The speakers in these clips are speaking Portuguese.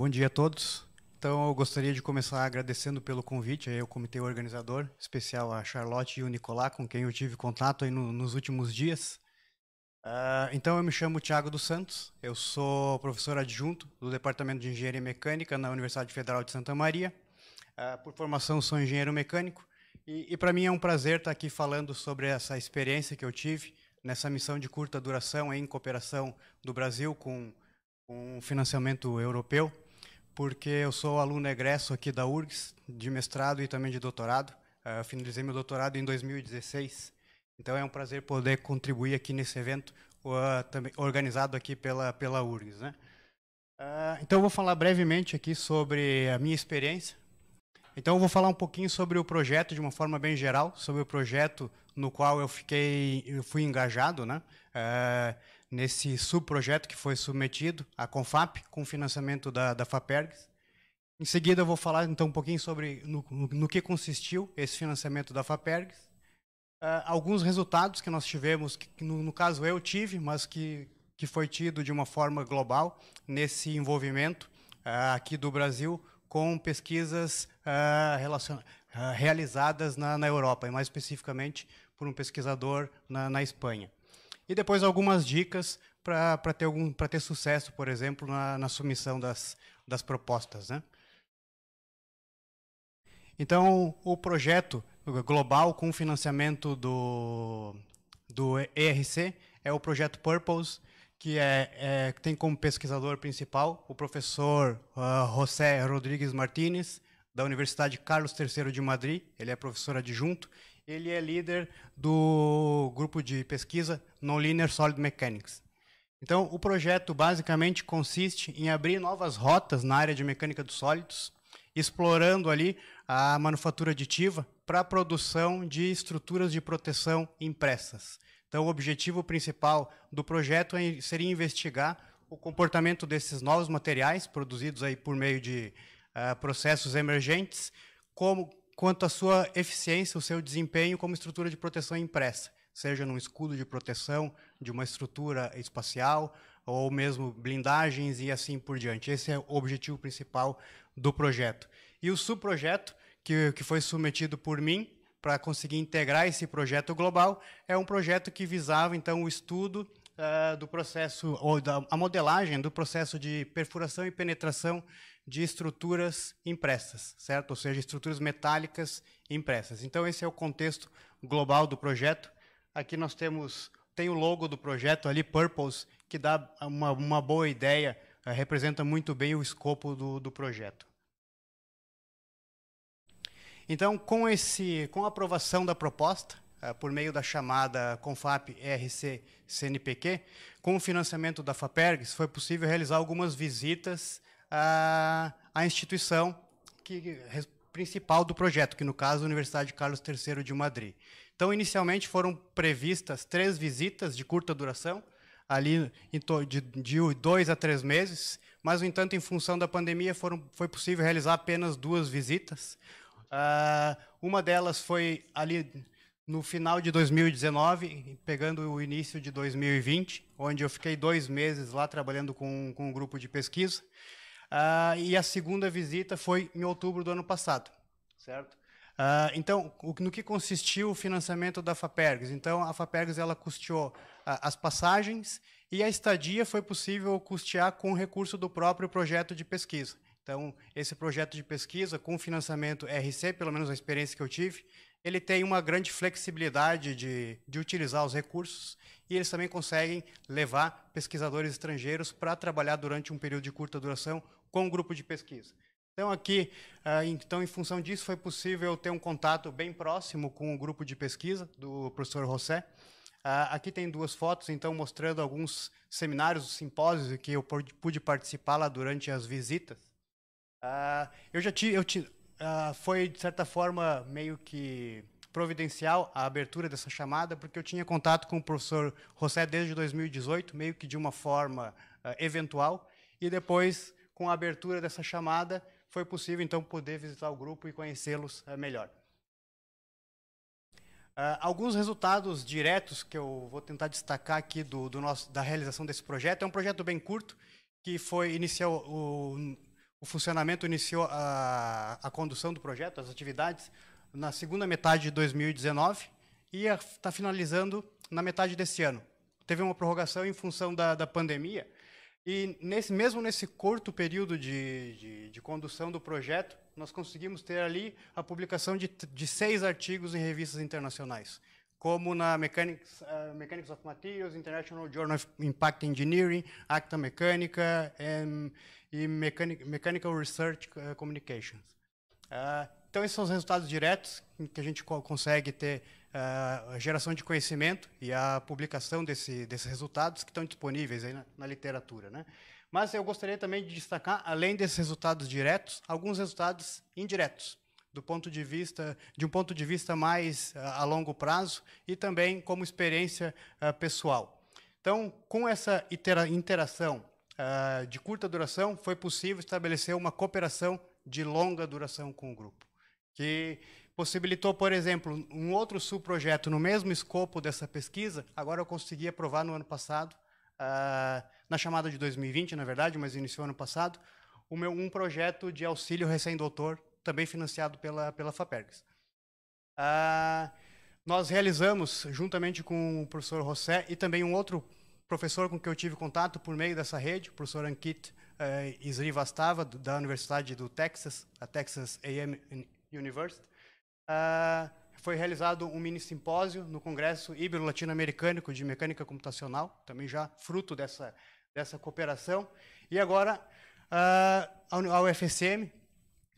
Bom dia a todos. Então, eu gostaria de começar agradecendo pelo convite aí ao comitê organizador, especial a Charlotte e o Nicolás, com quem eu tive contato aí no, nos últimos dias. Uh, então, eu me chamo Tiago dos Santos, eu sou professor adjunto do Departamento de Engenharia Mecânica na Universidade Federal de Santa Maria. Uh, por formação, sou engenheiro mecânico e, e para mim é um prazer estar aqui falando sobre essa experiência que eu tive nessa missão de curta duração em cooperação do Brasil com, um financiamento europeu porque eu sou aluno egresso aqui da URGS, de mestrado e também de doutorado. Eh, eu finalizei meu doutorado em 2016. Então é um prazer poder contribuir aqui nesse evento, ah, organizado aqui pela, pela URGS. Né? Ah, então eu vou falar brevemente aqui sobre a minha experiência. Então eu vou falar um pouquinho sobre o projeto de uma forma bem geral, sobre o projeto no qual eu fiquei, eu fui engajado, né? Uh, nesse subprojeto que foi submetido à Confap, com financiamento da, da FAPERGS. Em seguida, eu vou falar então um pouquinho sobre no, no, que consistiu esse financiamento da FAPERGS, uh, ah, alguns resultados que nós tivemos, que no, no caso eu tive, mas que, que foi tido de uma forma global nesse envolvimento uh, aqui do Brasil com pesquisas uh, ah, relacion, realizadas na, na Europa, e mais especificamente por um pesquisador na, na Espanha e depois algumas dicas para ter, algum, ter sucesso, por exemplo, na, na submissão das, das propostas. Né? Então, o projeto global com financiamento do, do ERC é o projeto Purpose, que é, é, tem como pesquisador principal o professor uh, José Rodrigues Martínez, da Universidade Carlos III de Madrid. Ele é professor adjunto ele é líder do grupo de pesquisa Nonlinear Solid Mechanics. Então, o projeto basicamente consiste em abrir novas rotas na área de mecânica dos sólidos, explorando ali a manufatura aditiva para a produção de estruturas de proteção impressas. Então, o objetivo principal do projeto é seria investigar o comportamento desses novos materiais produzidos aí por meio de uh, processos emergentes, como quanto à sua eficiência, o seu desempenho como estrutura de proteção impressa, seja num escudo de proteção de uma estrutura espacial ou mesmo blindagens e assim por diante. Esse é o objetivo principal do projeto. E o subprojeto que, que foi submetido por mim para conseguir integrar esse projeto global é um projeto que visava então o estudo uh, do processo, ou da a modelagem do processo de perfuração e penetração de estruturas impressas, certo? Ou seja, estruturas metálicas impressas. Então, esse é o contexto global do projeto. Aqui nós temos tem o logo do projeto ali, Purpose, que dá uma, uma boa ideia, uh, representa muito bem o escopo do, do projeto. Então, com, esse, com a aprovação da proposta, eh, por meio da chamada Confap RC CNPq, com o financiamento da FAPERGS, foi possível realizar algumas visitas à, à instituição que, principal do projeto, que no caso a Universidade Carlos III de Madrid. Então, inicialmente foram previstas três visitas de curta duração, ali de, de dois a três meses, mas, no entanto, em função da pandemia, foram, foi possível realizar apenas duas visitas. Uh, uma delas foi ali no final de 2019, pegando o início de 2020, onde eu fiquei dois meses lá trabalhando com, com um grupo de pesquisa. Uh, e a segunda visita foi em outubro do ano passado, certo? Uh, então, o, no que consistiu o financiamento da Fapergs? Então, a Fapergs ela custeou uh, as passagens e a estadia foi possível custear com recurso do próprio projeto de pesquisa. Então, esse projeto de pesquisa com financiamento RC, pelo menos a experiência que eu tive, ele tem uma grande flexibilidade de, de utilizar os recursos e eles também conseguem levar pesquisadores estrangeiros para trabalhar durante um período de curta duração com o um grupo de pesquisa. Então aqui, ah, então em função disso foi possível ter um contato bem próximo com o grupo de pesquisa do professor José. Ah, aqui tem duas fotos, então mostrando alguns seminários, simpósios que eu pude participar lá durante as visitas. Ah, eu já tive, eu tive uh, foi, de certa forma, meio que providencial a abertura dessa chamada, porque eu tinha contato com o professor José desde 2018, meio que de uma forma uh, eventual, e depois, com a abertura dessa chamada, foi possível, então, poder visitar o grupo e conhecê-los uh, melhor. Uh, alguns resultados diretos que eu vou tentar destacar aqui do, do nosso, da realização desse projeto. É um projeto bem curto, que foi iniciou o, o funcionamento iniciou a, a condução do projeto, as atividades, na segunda metade de 2019 e está finalizando na metade desse ano. Teve uma prorrogação em função da, da pandemia e nesse, mesmo nesse curto período de, de, de, condução do projeto, nós conseguimos ter ali a publicação de, de seis artigos em revistas internacionais como na Mechanics, uh, Mechanics of Materials, International Journal of Impact Engineering, Acta Mecânica e Mechanic, Mechanical Research eh, Communications. Uh, então, esses são os resultados diretos que a gente co consegue ter uh, a geração de conhecimento e a publicação desse, desses resultados que estão disponíveis aí na, na literatura. Né? Mas eu gostaria também de destacar, além desses resultados diretos, alguns resultados indiretos do ponto de vista de um ponto de vista mais ah, a longo prazo e também como experiência ah, pessoal. Então, com essa interação ah, de curta duração, foi possível estabelecer uma cooperação de longa duração com o grupo, que possibilitou, por exemplo, um outro subprojeto no mesmo escopo dessa pesquisa. Agora eu consegui aprovar no ano passado, na chamada de 2020, na verdade, mas iniciou ano passado, um projeto de auxílio recém-doutor também financiado pela, pela FAPERGS. Ah, nós realizamos, juntamente com o professor José e também um outro professor com quem eu tive contato por meio dessa rede, o professor Ankit eh, Isrivastava, da Universidade do Texas, a Texas AM University, ah, foi realizado um mini simpósio no Congresso Ibero-Latino-Americano de Mecânica Computacional, também já fruto dessa, dessa cooperação. E agora, ao ah, a UFSM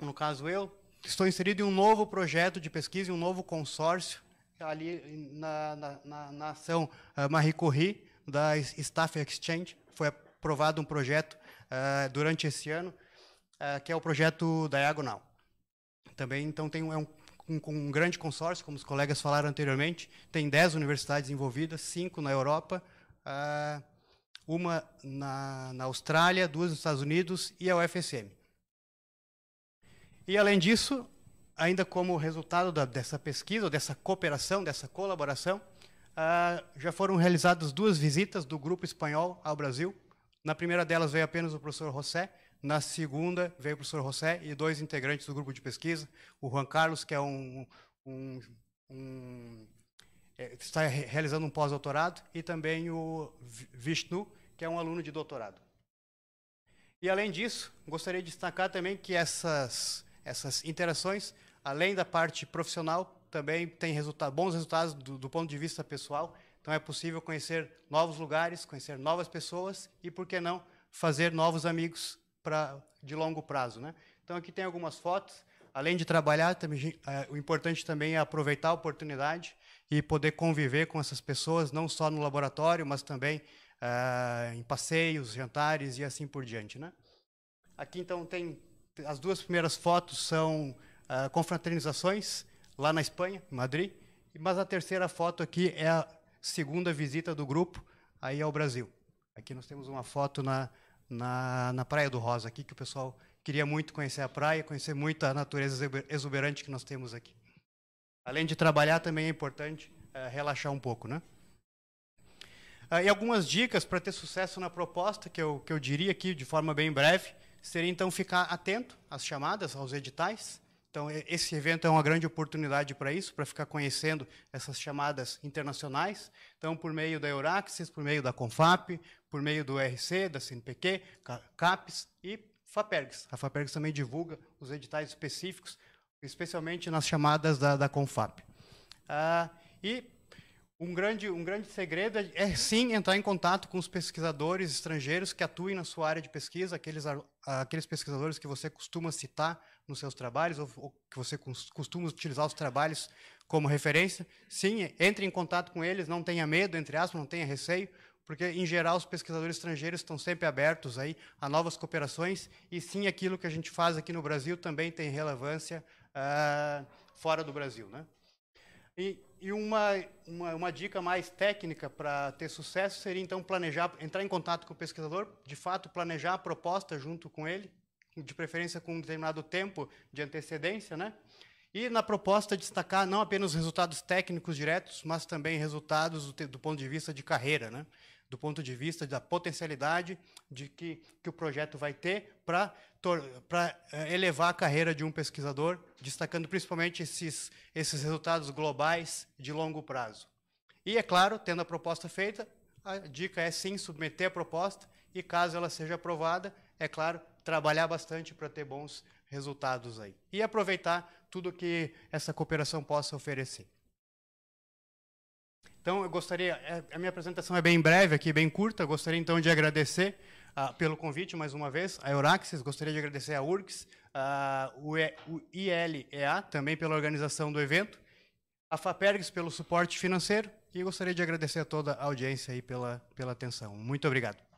no caso eu, estou inserido em um novo projeto de pesquisa, em um novo consórcio, ali na, na, na, na ação eh, Marie Curie, da Staff Exchange. Foi aprovado um projeto uh, durante esse ano, uh, que é o projeto Diagonal. Também, então, tem um, é um, um, um, grande consórcio, como os colegas falaram anteriormente. Tem 10 universidades envolvidas, cinco na Europa, uh, uma na, na Austrália, duas nos Estados Unidos e a UFSM. E além disso, ainda como resultado da, dessa pesquisa, dessa cooperação, dessa colaboração, ah, já foram realizadas duas visitas do grupo espanhol ao Brasil. Na primeira delas veio apenas o professor José, na segunda veio o professor José e dois integrantes do grupo de pesquisa, o Juan Carlos, que é um, um, um é, está realizando um pós-doutorado, e também o Vishnu, que é um aluno de doutorado. E além disso, gostaria de destacar também que essas essas interações, além da parte profissional, também tem resultado, bons resultados do, do ponto de vista pessoal. Então é possível conhecer novos lugares, conhecer novas pessoas e, por que não, fazer novos amigos pra, de longo prazo. Né? Então aqui tem algumas fotos. Além de trabalhar, também, é, o importante também é aproveitar a oportunidade e poder conviver com essas pessoas, não só no laboratório, mas também é, em passeios, jantares e assim por diante. Né? Aqui então tem as duas primeiras fotos são uh, confraternizações lá na Espanha, em Madrid, mas a terceira foto aqui é a segunda visita do grupo aí ao Brasil. Aqui nós temos uma foto na, na, na Praia do Rosa, aqui que o pessoal queria muito conhecer a praia, conhecer muito a natureza exuberante que nós temos aqui. Além de trabalhar, também é importante uh, relaxar um pouco, né? Uh, e algumas dicas para ter sucesso na proposta, que eu, que eu diria aqui de forma bem breve seria então ficar atento às chamadas, aos editais. Então, esse evento é uma grande oportunidade para isso, para ficar conhecendo essas chamadas internacionais. Então, por meio da Euraxis, por meio da Confap, por meio do RC, da CNPq, CAPES e FAPERGS. A FAPERGS também divulga os editais específicos, especialmente nas chamadas da, da Confap. Ah, e um grande, um grande segredo é, é, sim entrar em contato com os pesquisadores estrangeiros que atuem na sua área de pesquisa, aqueles, aqueles pesquisadores que você costuma citar nos seus trabalhos ou, ou que você costuma utilizar os trabalhos como referência. Sim, entre em contato com eles, não tenha medo, entre aspas, não tenha receio, porque em geral os pesquisadores estrangeiros estão sempre abertos aí a novas cooperações e sim aquilo que a gente faz aqui no Brasil também tem relevância uh, fora do Brasil, né? E e uma, uma, uma dica mais técnica para ter sucesso seria então planejar, entrar em contato com o pesquisador, de fato planejar a proposta junto com ele, de preferência com um determinado tempo de antecedência, né? E na proposta destacar não apenas resultados técnicos diretos, mas também resultados do, do ponto de vista de carreira, né? do ponto de vista da potencialidade de que, que o projeto vai ter para eh, elevar a carreira de um pesquisador, destacando principalmente esses, esses resultados globais de longo prazo. E, é claro, tendo a proposta feita, a dica é sim submeter a proposta e, caso ela seja aprovada, é claro, trabalhar bastante para ter bons resultados aí. E aproveitar tudo que essa cooperação possa oferecer. Então, eu gostaria, é, a minha apresentação é bem breve aqui, bem curta, gostaria então de agradecer uh, pelo convite mais uma vez, a Euraxis, gostaria de agradecer a URGS, uh, ah, o, o ILEA também pela organização do evento, a FAPERGS pelo suporte financeiro e gostaria de agradecer a toda a audiência aí pela, pela atenção. Muito obrigado.